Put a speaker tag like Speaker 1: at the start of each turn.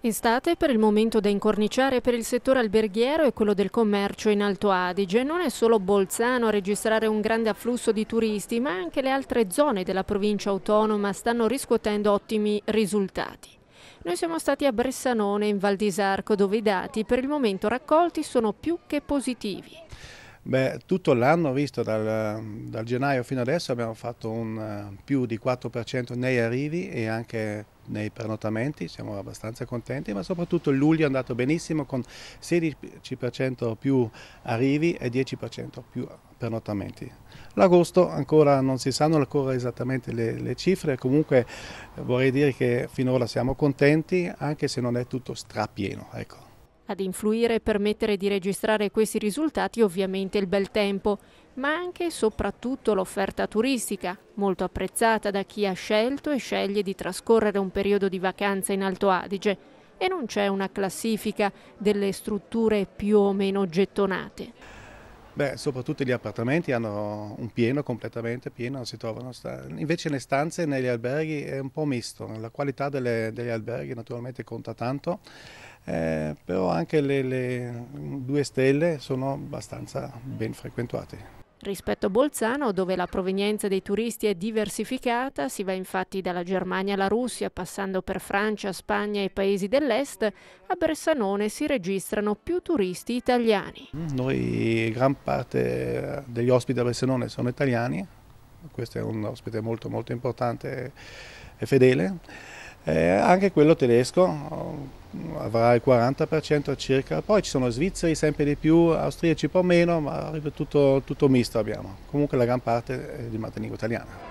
Speaker 1: Estate per il momento da incorniciare per il settore alberghiero e quello del commercio in Alto Adige. Non è solo Bolzano a registrare un grande afflusso di turisti, ma anche le altre zone della provincia autonoma stanno riscuotendo ottimi risultati. Noi siamo stati a Bressanone in Val di Sarco dove i dati per il momento raccolti sono più che positivi.
Speaker 2: Beh, tutto l'anno, visto dal, dal, gennaio fino adesso, abbiamo fatto un eh, più di 4% nei arrivi e anche nei prenotamenti, siamo abbastanza contenti, ma soprattutto luglio è andato benissimo con 16% più arrivi e 10% più prenotamenti. L'agosto ancora non si sanno ancora esattamente le, le cifre, comunque vorrei dire che finora siamo contenti, anche se non è tutto strapieno. Ecco.
Speaker 1: Ad influire e permettere di registrare questi risultati ovviamente il bel tempo, ma anche e soprattutto l'offerta turistica, molto apprezzata da chi ha scelto e sceglie di trascorrere un periodo di vacanza in Alto Adige e non c'è una classifica delle strutture più o meno gettonate.
Speaker 2: Beh, soprattutto gli appartamenti hanno un pieno, completamente pieno, si trovano. Invece le stanze negli alberghi è un po' misto, la qualità delle, degli alberghi naturalmente conta tanto, eh, però anche le, le due stelle sono abbastanza ben frequentate.
Speaker 1: Rispetto a Bolzano, dove la provenienza dei turisti è diversificata, si va infatti dalla Germania alla Russia, passando per Francia, Spagna e paesi dell'est, a Bressanone si registrano più turisti italiani.
Speaker 2: Noi gran parte degli ospiti a Bressanone sono italiani, questo è un ospite molto molto importante e fedele. Eh, anche quello tedesco avrà il 40% circa, poi ci sono svizzeri sempre di più, austriaci un po' meno, ma tutto, tutto misto abbiamo. Comunque la gran parte è di madrelingua italiana.